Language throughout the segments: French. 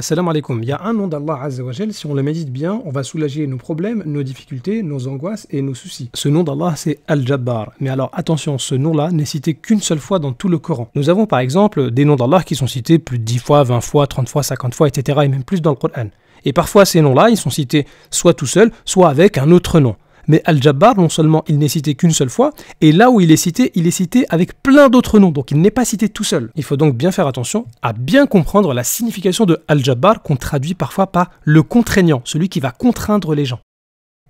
Assalamu alaikum. Il y a un nom d'Allah Azzawajal, si on le médite bien, on va soulager nos problèmes, nos difficultés, nos angoisses et nos soucis. Ce nom d'Allah, c'est Al-Jabbar. Mais alors attention, ce nom-là n'est cité qu'une seule fois dans tout le Coran. Nous avons par exemple des noms d'Allah qui sont cités plus de 10 fois, 20 fois, 30 fois, 50 fois, etc. et même plus dans le Coran. Et parfois ces noms-là, ils sont cités soit tout seuls, soit avec un autre nom. Mais Al-Jabbar, non seulement il n'est cité qu'une seule fois, et là où il est cité, il est cité avec plein d'autres noms, donc il n'est pas cité tout seul. Il faut donc bien faire attention à bien comprendre la signification de Al-Jabbar qu'on traduit parfois par le contraignant, celui qui va contraindre les gens.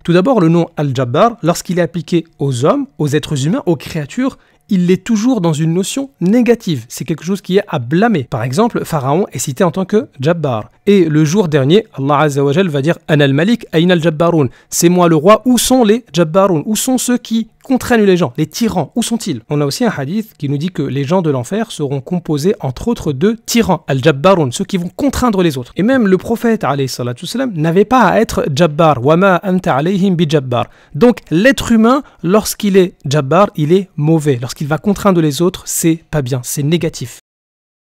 Tout d'abord, le nom Al-Jabbar, lorsqu'il est appliqué aux hommes, aux êtres humains, aux créatures, il l'est toujours dans une notion négative. C'est quelque chose qui est à blâmer. Par exemple, Pharaon est cité en tant que Jabbar. Et le jour dernier, Allah va dire Anal Malik, Aïn al C'est moi le roi, où sont les Jabbaroun Où sont ceux qui contraignent les gens, les tyrans, où sont-ils On a aussi un hadith qui nous dit que les gens de l'enfer seront composés entre autres de tyrans, al jabbarun ceux qui vont contraindre les autres. Et même le prophète n'avait pas à être jabbar, anta alayhim bi jabbar. Donc l'être humain, lorsqu'il est jabbar, il est mauvais. Lorsqu'il va contraindre les autres, c'est pas bien, c'est négatif.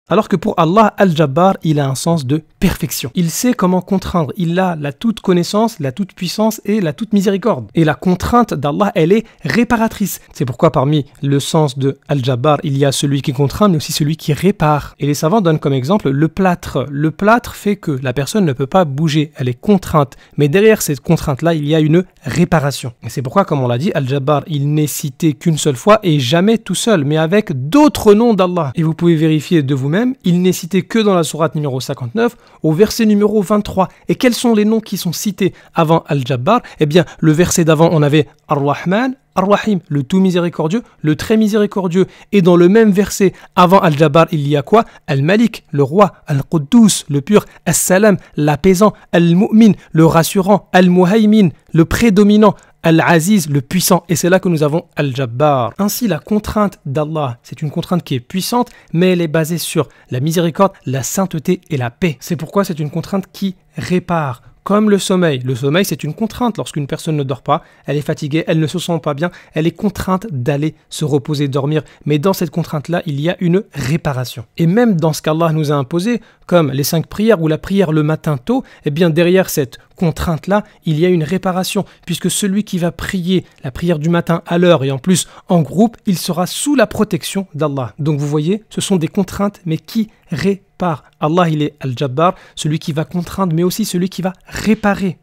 Alors que pour Allah, Al-Jabbar, il a un sens de perfection. Il sait comment contraindre. Il a la toute connaissance, la toute puissance et la toute miséricorde. Et la contrainte d'Allah, elle est réparatrice. C'est pourquoi parmi le sens de Al-Jabbar, il y a celui qui contraint, mais aussi celui qui répare. Et les savants donnent comme exemple le plâtre. Le plâtre fait que la personne ne peut pas bouger. Elle est contrainte. Mais derrière cette contrainte-là, il y a une réparation. Et c'est pourquoi, comme on l'a dit, Al-Jabbar, il n'est cité qu'une seule fois et jamais tout seul, mais avec d'autres noms d'Allah. Et vous pouvez vérifier de vous-même il n'est cité que dans la sourate numéro 59, au verset numéro 23. Et quels sont les noms qui sont cités avant Al-Jabbar Eh bien, le verset d'avant, on avait Ar-Rahman, Ar-Rahim, le tout miséricordieux, le très miséricordieux. Et dans le même verset, avant Al-Jabbar, il y a quoi Al-Malik, le roi, Al-Quddus, le pur, Al-Salam, l'apaisant, Al-Mu'min, le rassurant, al muhaimin le prédominant, Al-Aziz, le puissant, et c'est là que nous avons Al-Jabbar. Ainsi, la contrainte d'Allah, c'est une contrainte qui est puissante, mais elle est basée sur la miséricorde, la sainteté et la paix. C'est pourquoi c'est une contrainte qui répare, comme le sommeil. Le sommeil, c'est une contrainte. Lorsqu'une personne ne dort pas, elle est fatiguée, elle ne se sent pas bien, elle est contrainte d'aller se reposer, dormir. Mais dans cette contrainte-là, il y a une réparation. Et même dans ce qu'Allah nous a imposé, comme les cinq prières ou la prière le matin tôt, eh bien derrière cette contrainte-là, il y a une réparation, puisque celui qui va prier la prière du matin à l'heure et en plus en groupe, il sera sous la protection d'Allah. Donc vous voyez, ce sont des contraintes, mais qui répare Allah, il est Al-Jabbar, celui qui va contraindre, mais aussi celui qui va réparer.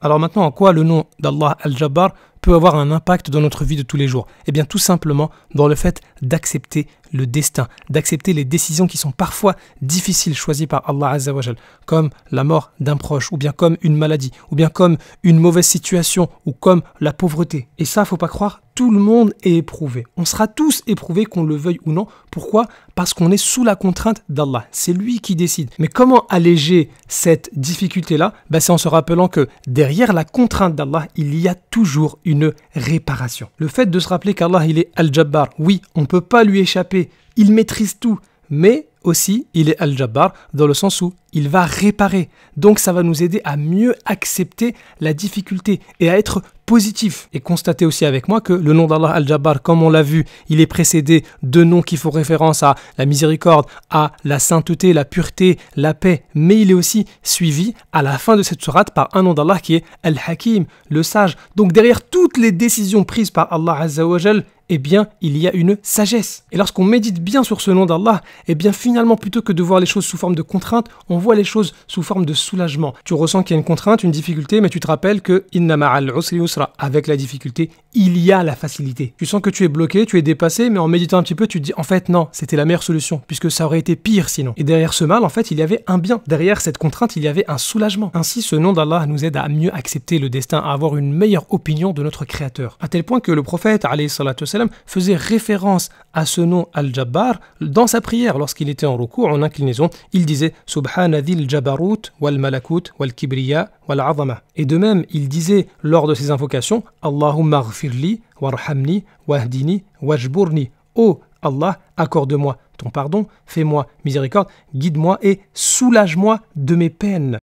Alors maintenant, en quoi le nom d'Allah Al-Jabbar peut avoir un impact dans notre vie de tous les jours Eh bien tout simplement dans le fait d'accepter le destin, d'accepter les décisions qui sont parfois difficiles choisies par Allah Jal, comme la mort d'un proche, ou bien comme une maladie, ou bien comme une mauvaise situation, ou comme la pauvreté. Et ça, faut pas croire, tout le monde est éprouvé. On sera tous éprouvés, qu'on le veuille ou non. Pourquoi Parce qu'on est sous la contrainte d'Allah. C'est lui qui décide. Mais comment alléger cette difficulté-là ben, C'est en se rappelant que derrière la contrainte d'Allah, il y a toujours une une réparation. Le fait de se rappeler qu'Allah, il est Al-Jabbar, oui, on ne peut pas lui échapper, il maîtrise tout, mais aussi il est Al-Jabbar dans le sens où il va réparer. Donc ça va nous aider à mieux accepter la difficulté et à être positif. Et constatez aussi avec moi que le nom d'Allah Al-Jabbar, comme on l'a vu, il est précédé de noms qui font référence à la miséricorde, à la sainteté, la pureté, la paix, mais il est aussi suivi à la fin de cette sourate par un nom d'Allah qui est Al-Hakim, le sage. Donc derrière toutes les décisions prises par Allah Azzawajal, eh bien, il y a une sagesse. Et lorsqu'on médite bien sur ce nom d'Allah, eh bien, finalement, plutôt que de voir les choses sous forme de contraintes, on on voit les choses sous forme de soulagement. Tu ressens qu'il y a une contrainte, une difficulté, mais tu te rappelles que avec la difficulté, il y a la facilité. Tu sens que tu es bloqué, tu es dépassé, mais en méditant un petit peu, tu te dis en fait non, c'était la meilleure solution, puisque ça aurait été pire sinon. Et derrière ce mal, en fait, il y avait un bien. Derrière cette contrainte, il y avait un soulagement. Ainsi, ce nom d'Allah nous aide à mieux accepter le destin, à avoir une meilleure opinion de notre Créateur. À tel point que le prophète والسلام, faisait référence à ce nom Al-Jabbar dans sa prière lorsqu'il était en recours, en inclinaison. Il disait Subhan et de même, il disait lors de ses invocations Allahumma wa warhamni, wahdini, wajburni. oh Allah, accorde-moi ton pardon, fais-moi miséricorde, guide-moi et soulage-moi de mes peines.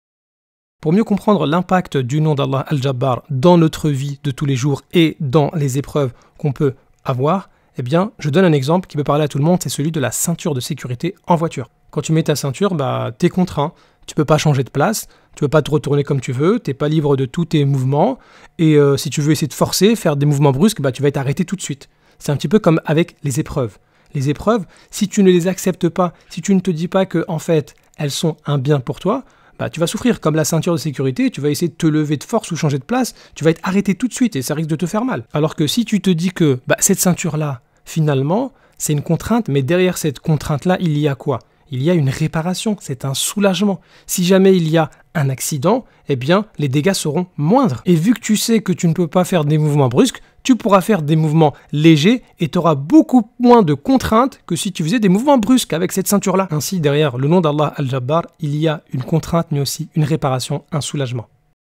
Pour mieux comprendre l'impact du nom d'Allah al-Jabbar dans notre vie de tous les jours et dans les épreuves qu'on peut avoir, eh bien, je donne un exemple qui peut parler à tout le monde, c'est celui de la ceinture de sécurité en voiture. Quand tu mets ta ceinture, bah, es contraint. Tu ne peux pas changer de place, tu peux pas te retourner comme tu veux, tu n'es pas libre de tous tes mouvements. Et euh, si tu veux essayer de forcer, faire des mouvements brusques, bah, tu vas être arrêté tout de suite. C'est un petit peu comme avec les épreuves. Les épreuves, si tu ne les acceptes pas, si tu ne te dis pas que fait elles sont un bien pour toi, bah, tu vas souffrir comme la ceinture de sécurité, tu vas essayer de te lever de force ou changer de place, tu vas être arrêté tout de suite et ça risque de te faire mal. Alors que si tu te dis que bah, cette ceinture-là, finalement, c'est une contrainte, mais derrière cette contrainte-là, il y a quoi il y a une réparation, c'est un soulagement. Si jamais il y a un accident, eh bien les dégâts seront moindres. Et vu que tu sais que tu ne peux pas faire des mouvements brusques, tu pourras faire des mouvements légers et tu auras beaucoup moins de contraintes que si tu faisais des mouvements brusques avec cette ceinture-là. Ainsi, derrière le nom d'Allah Al-Jabbar, il y a une contrainte mais aussi une réparation, un soulagement.